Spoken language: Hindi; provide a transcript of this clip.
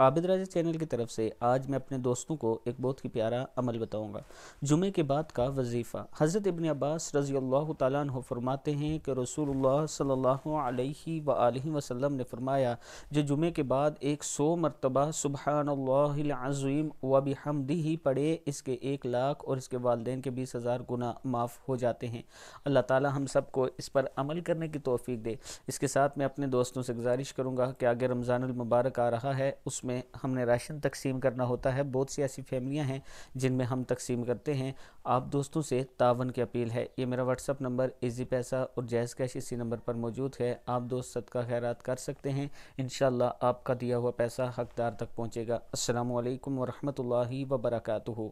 आबिद राजा चैनल की तरफ से आज मैं अपने दोस्तों को एक बहुत ही प्यारा अमल बताऊंगा जुमे के बाद का वजीफ़ा हज़रत इबन अब्बास रज़ी अल्लाह तु फरमाते हैं कि रसूलुल्लाह सल्लल्लाहु अलैहि वसल्लम ने फरमाया जो जुमे के बाद एक सौ मरतबा सुबहानल्लाज़ीम व बिहमदी ही पढ़े इसके एक लाख और इसके वालदेन के बीस हज़ार गुना माफ़ हो जाते हैं अल्लाह ताली हम सबको इस पर अमल करने की तोफ़ी दे इसके साथ मैं अपने दोस्तों से गुजारिश करूँगा कि आगे रमज़ानमबारक आ रहा है उस उसमें हमने राशन तकसीम करना होता है बहुत सी ऐसी फैमिलियाँ हैं जिनमें हम तकसीम करते हैं आप दोस्तों से तावन की अपील है ये मेरा व्हाट्सअप नंबर इजी पैसा और जैज़ कैश इसी नंबर पर मौजूद है आप दोस्त सदका खैरत कर सकते हैं इन आपका दिया हुआ पैसा हकदार तक पहुँचेगा असल वरहमल वबरकू